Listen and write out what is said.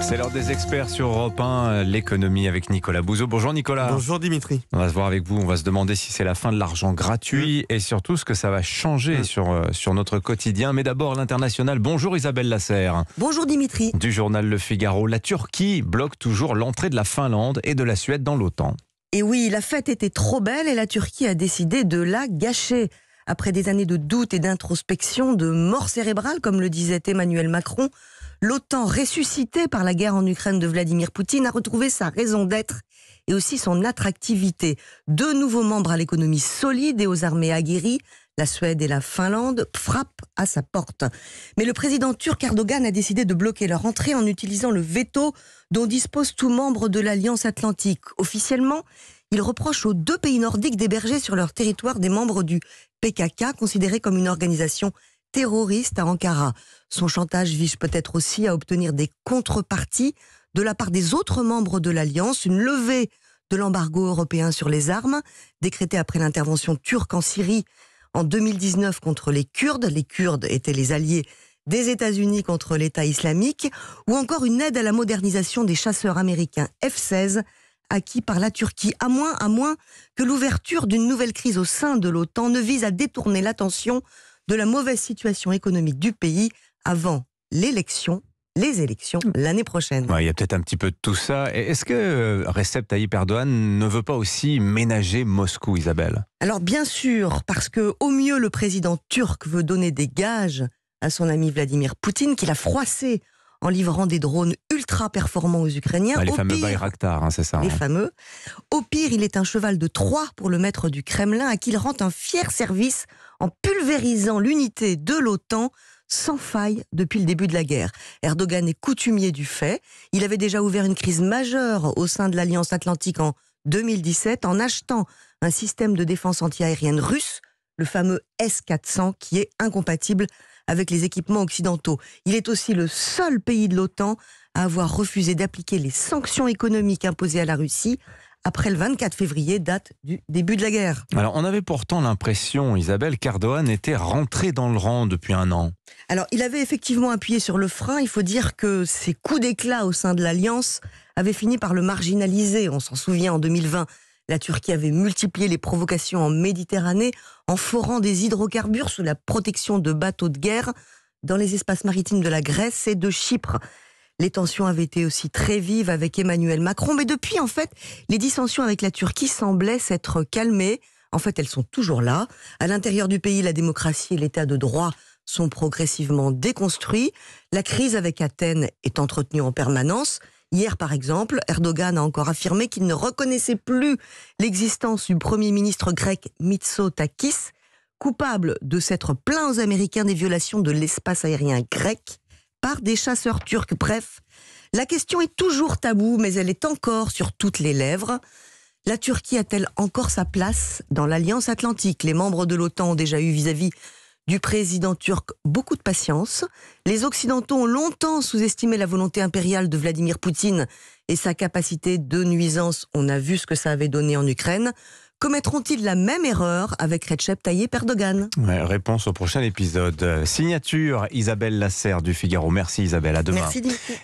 C'est l'heure des experts sur Europe 1, l'économie avec Nicolas Bouzeau. Bonjour Nicolas. Bonjour Dimitri. On va se voir avec vous, on va se demander si c'est la fin de l'argent gratuit mm. et surtout ce que ça va changer mm. sur, euh, sur notre quotidien. Mais d'abord l'international. Bonjour Isabelle Lasserre. Bonjour Dimitri. Du journal Le Figaro, la Turquie bloque toujours l'entrée de la Finlande et de la Suède dans l'OTAN. Et oui, la fête était trop belle et la Turquie a décidé de la gâcher. Après des années de doutes et d'introspection, de mort cérébrale, comme le disait Emmanuel Macron, l'OTAN ressuscité par la guerre en Ukraine de Vladimir Poutine a retrouvé sa raison d'être et aussi son attractivité. Deux nouveaux membres à l'économie solide et aux armées aguerries, la Suède et la Finlande, frappent à sa porte. Mais le président turc Erdogan a décidé de bloquer leur entrée en utilisant le veto dont dispose tout membre de l'Alliance atlantique. Officiellement, il reproche aux deux pays nordiques d'héberger sur leur territoire des membres du PKK, considérés comme une organisation terroriste à Ankara. Son chantage vise peut-être aussi à obtenir des contreparties de la part des autres membres de l'Alliance, une levée de l'embargo européen sur les armes, décrété après l'intervention turque en Syrie en 2019 contre les Kurdes. Les Kurdes étaient les alliés des États-Unis contre l'État islamique, ou encore une aide à la modernisation des chasseurs américains F-16 acquis par la Turquie, à moins, à moins que l'ouverture d'une nouvelle crise au sein de l'OTAN ne vise à détourner l'attention de la mauvaise situation économique du pays avant l'élection les élections hmm. l'année prochaine. il y a peut-être un petit peu de tout ça. Est-ce que euh, Recep Tayyip Erdogan ne veut pas aussi ménager Moscou, Isabelle Alors bien sûr, parce que au mieux le président turc veut donner des gages à son ami Vladimir Poutine qu'il a froissé en livrant des drones ultra performants aux Ukrainiens. Bah, les fameux Bayraktar, hein, c'est ça. Les hein. fameux. Au pire, il est un cheval de Troie pour le maître du Kremlin, à qui il rend un fier service en pulvérisant l'unité de l'OTAN sans faille depuis le début de la guerre. Erdogan est coutumier du fait. Il avait déjà ouvert une crise majeure au sein de l'Alliance atlantique en 2017 en achetant un système de défense antiaérienne russe, le fameux S-400, qui est incompatible avec les équipements occidentaux. Il est aussi le seul pays de l'OTAN à avoir refusé d'appliquer les sanctions économiques imposées à la Russie après le 24 février, date du début de la guerre. Alors, on avait pourtant l'impression, Isabelle, qu'Erdogan était rentré dans le rang depuis un an. Alors, il avait effectivement appuyé sur le frein. Il faut dire que ses coups d'éclat au sein de l'Alliance avaient fini par le marginaliser. On s'en souvient en 2020 la Turquie avait multiplié les provocations en Méditerranée en forant des hydrocarbures sous la protection de bateaux de guerre dans les espaces maritimes de la Grèce et de Chypre. Les tensions avaient été aussi très vives avec Emmanuel Macron, mais depuis, en fait, les dissensions avec la Turquie semblaient s'être calmées. En fait, elles sont toujours là. À l'intérieur du pays, la démocratie et l'état de droit sont progressivement déconstruits. La crise avec Athènes est entretenue en permanence. Hier, par exemple, Erdogan a encore affirmé qu'il ne reconnaissait plus l'existence du Premier ministre grec Mitsotakis, coupable de s'être plaint aux Américains des violations de l'espace aérien grec par des chasseurs turcs. Bref, la question est toujours taboue, mais elle est encore sur toutes les lèvres. La Turquie a-t-elle encore sa place dans l'Alliance atlantique Les membres de l'OTAN ont déjà eu vis-à-vis vis à vis du président turc beaucoup de patience. Les Occidentaux ont longtemps sous-estimé la volonté impériale de Vladimir Poutine et sa capacité de nuisance. On a vu ce que ça avait donné en Ukraine. Commettront-ils la même erreur avec Recep Tayyip Erdogan Réponse au prochain épisode. Signature Isabelle Lasserre du Figaro. Merci Isabelle, à demain. Merci